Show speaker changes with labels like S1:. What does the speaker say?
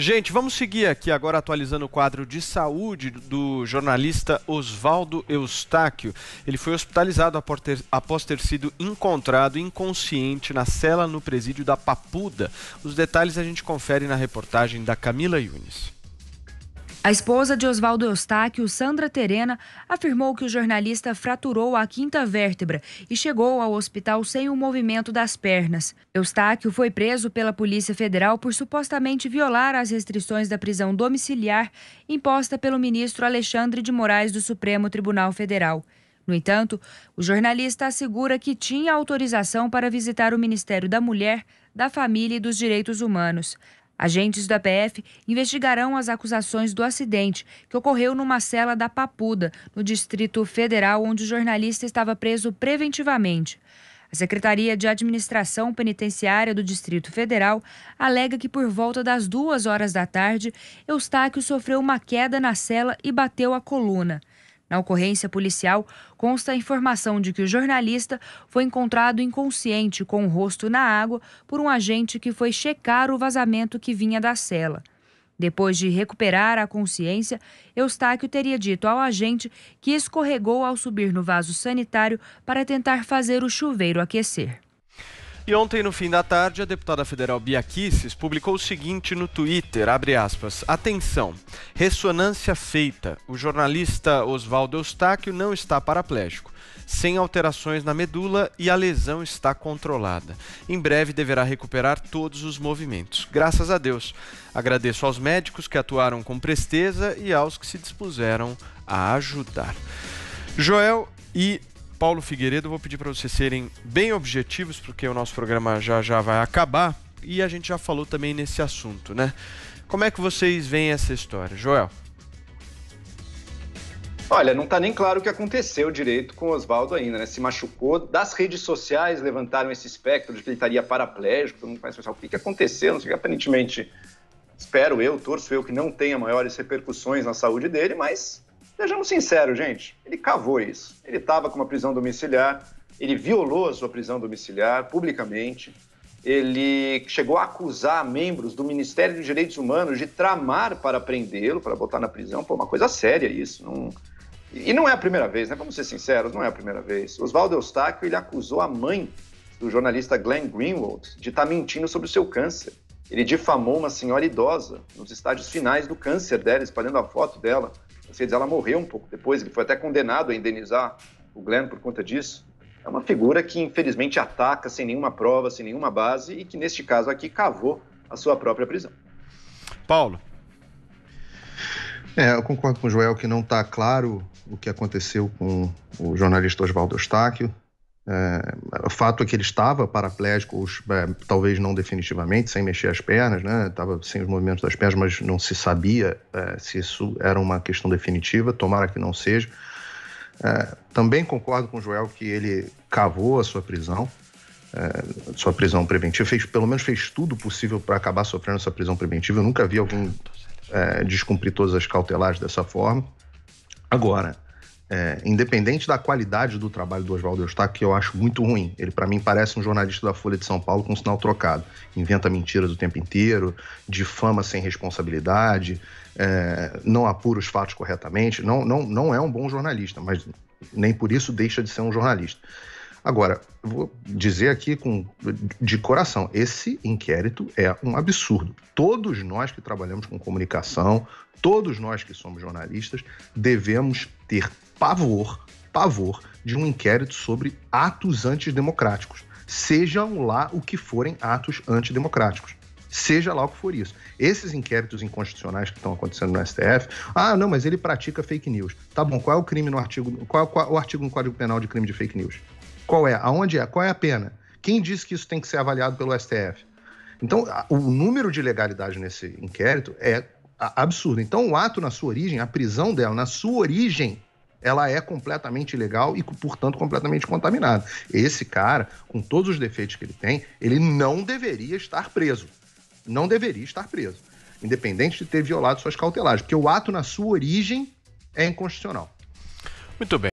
S1: Gente, vamos seguir aqui agora atualizando o quadro de saúde do jornalista Oswaldo Eustáquio. Ele foi hospitalizado após ter sido encontrado inconsciente na cela no presídio da Papuda. Os detalhes a gente confere na reportagem da Camila Yunis.
S2: A esposa de Oswaldo Eustáquio, Sandra Terena, afirmou que o jornalista fraturou a quinta vértebra e chegou ao hospital sem o movimento das pernas. Eustáquio foi preso pela Polícia Federal por supostamente violar as restrições da prisão domiciliar imposta pelo ministro Alexandre de Moraes do Supremo Tribunal Federal. No entanto, o jornalista assegura que tinha autorização para visitar o Ministério da Mulher, da Família e dos Direitos Humanos. Agentes da PF investigarão as acusações do acidente que ocorreu numa cela da Papuda, no Distrito Federal, onde o jornalista estava preso preventivamente. A Secretaria de Administração Penitenciária do Distrito Federal alega que por volta das duas horas da tarde, Eustáquio sofreu uma queda na cela e bateu a coluna. Na ocorrência policial, consta a informação de que o jornalista foi encontrado inconsciente com o rosto na água por um agente que foi checar o vazamento que vinha da cela. Depois de recuperar a consciência, Eustáquio teria dito ao agente que escorregou ao subir no vaso sanitário para tentar fazer o chuveiro aquecer.
S1: E ontem, no fim da tarde, a deputada federal Bia Kicis publicou o seguinte no Twitter, abre aspas, atenção, ressonância feita, o jornalista Oswaldo Eustáquio não está paraplégico, sem alterações na medula e a lesão está controlada. Em breve deverá recuperar todos os movimentos. Graças a Deus. Agradeço aos médicos que atuaram com presteza e aos que se dispuseram a ajudar. Joel e Paulo Figueiredo. Vou pedir para vocês serem bem objetivos, porque o nosso programa já já vai acabar e a gente já falou também nesse assunto, né? Como é que vocês veem essa história, Joel?
S3: Olha, não está nem claro o que aconteceu direito com o Oswaldo ainda, né? Se machucou. Das redes sociais levantaram esse espectro de que ele estaria paraplégico. não faz o que, que aconteceu? Não sei o que, aparentemente, espero eu, torço eu que não tenha maiores repercussões na saúde dele, mas Sejamos sinceros, gente, ele cavou isso. Ele estava com uma prisão domiciliar, ele violou a sua prisão domiciliar publicamente, ele chegou a acusar membros do Ministério dos Direitos Humanos de tramar para prendê-lo, para botar na prisão. Pô, uma coisa séria isso. Não... E não é a primeira vez, né? Vamos ser sinceros, não é a primeira vez. Oswaldo Eustáquio, ele acusou a mãe do jornalista Glenn Greenwald de estar tá mentindo sobre o seu câncer. Ele difamou uma senhora idosa nos estágios finais do câncer dela, espalhando a foto dela Mercedes ela morreu um pouco depois, ele foi até condenado a indenizar o Glenn por conta disso. É uma figura que infelizmente ataca sem nenhuma prova, sem nenhuma base e que neste caso aqui cavou a sua própria prisão.
S4: Paulo. É, eu concordo com o Joel que não está claro o que aconteceu com o jornalista Oswaldo Eustáquio. É, fato é que ele estava paraplégico, é, talvez não definitivamente, sem mexer as pernas, né? Estava sem os movimentos das pernas, mas não se sabia é, se isso era uma questão definitiva. Tomara que não seja. É, também concordo com o Joel que ele cavou a sua prisão, é, sua prisão preventiva. Fez, pelo menos fez tudo possível para acabar sofrendo essa prisão preventiva. Eu nunca vi alguém é, descumprir todas as cautelares dessa forma. Agora, é, independente da qualidade do trabalho do Oswaldo Eustáquio, que eu acho muito ruim, ele para mim parece um jornalista da Folha de São Paulo com um sinal trocado. Inventa mentiras o tempo inteiro, difama sem responsabilidade, é, não apura os fatos corretamente. Não, não, não é um bom jornalista, mas nem por isso deixa de ser um jornalista. Agora, vou dizer aqui com, de coração: esse inquérito é um absurdo. Todos nós que trabalhamos com comunicação, todos nós que somos jornalistas, devemos ter pavor, pavor de um inquérito sobre atos antidemocráticos, sejam lá o que forem atos antidemocráticos. Seja lá o que for isso. Esses inquéritos inconstitucionais que estão acontecendo no STF, ah, não, mas ele pratica fake news. Tá bom, qual é o crime no artigo, qual, qual o artigo no Código Penal de crime de fake news? Qual é? Aonde é? Qual é a pena? Quem disse que isso tem que ser avaliado pelo STF? Então, o número de legalidade nesse inquérito é absurdo. Então, o ato na sua origem, a prisão dela na sua origem, ela é completamente ilegal e, portanto, completamente contaminada. Esse cara, com todos os defeitos que ele tem, ele não deveria estar preso. Não deveria estar preso. Independente de ter violado suas cautelares, porque o ato, na sua origem, é inconstitucional.
S1: Muito bem.